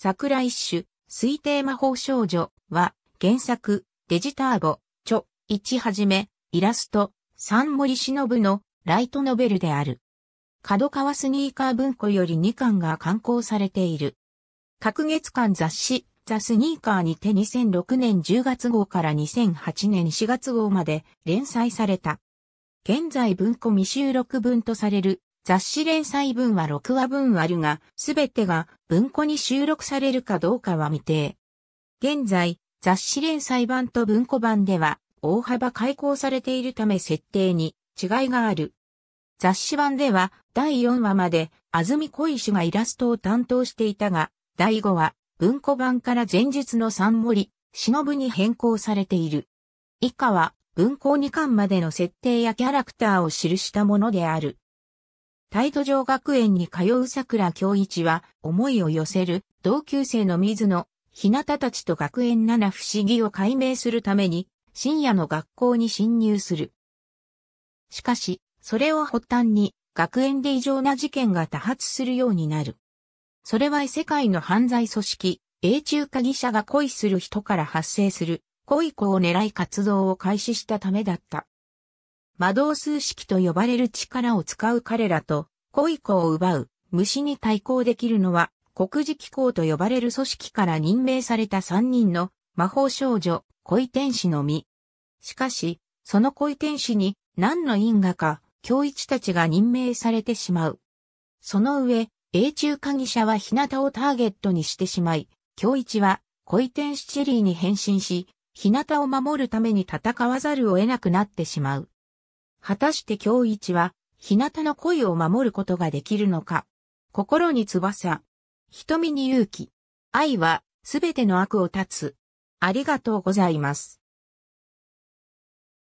桜一種、推定魔法少女は、原作、デジターボ、著、一はじめ、イラスト、三森忍のライトノベルである。角川スニーカー文庫より2巻が刊行されている。各月刊雑誌、ザ・スニーカーにて2006年10月号から2008年4月号まで連載された。現在文庫未収録分とされる雑誌連載分は6話分あるが、すべてが文庫に収録されるかどうかは未定。現在、雑誌連載版と文庫版では大幅開講されているため設定に違いがある。雑誌版では第4話まで安住小石がイラストを担当していたが、第5話、文庫版から前述の三森、忍に変更されている。以下は文庫2巻までの設定やキャラクターを記したものである。態度上学園に通う桜京一は思いを寄せる同級生の水野、日向たちと学園七不思議を解明するために深夜の学校に侵入する。しかし、それを発端に学園で異常な事件が多発するようになる。それは異世界の犯罪組織、英中鍵者が恋する人から発生する、恋子を狙い活動を開始したためだった。魔導数式と呼ばれる力を使う彼らと、恋子を奪う、虫に対抗できるのは、国事機構と呼ばれる組織から任命された3人の魔法少女、恋天使のみ。しかし、その恋天使に何の因果か、教一たちが任命されてしまう。その上、英中鍵者は日向をターゲットにしてしまい、教一は恋天使チェリーに変身し、日向を守るために戦わざるを得なくなってしまう。果たして京一は、日向の恋を守ることができるのか。心に翼。瞳に勇気。愛は、すべての悪を断つ。ありがとうございます。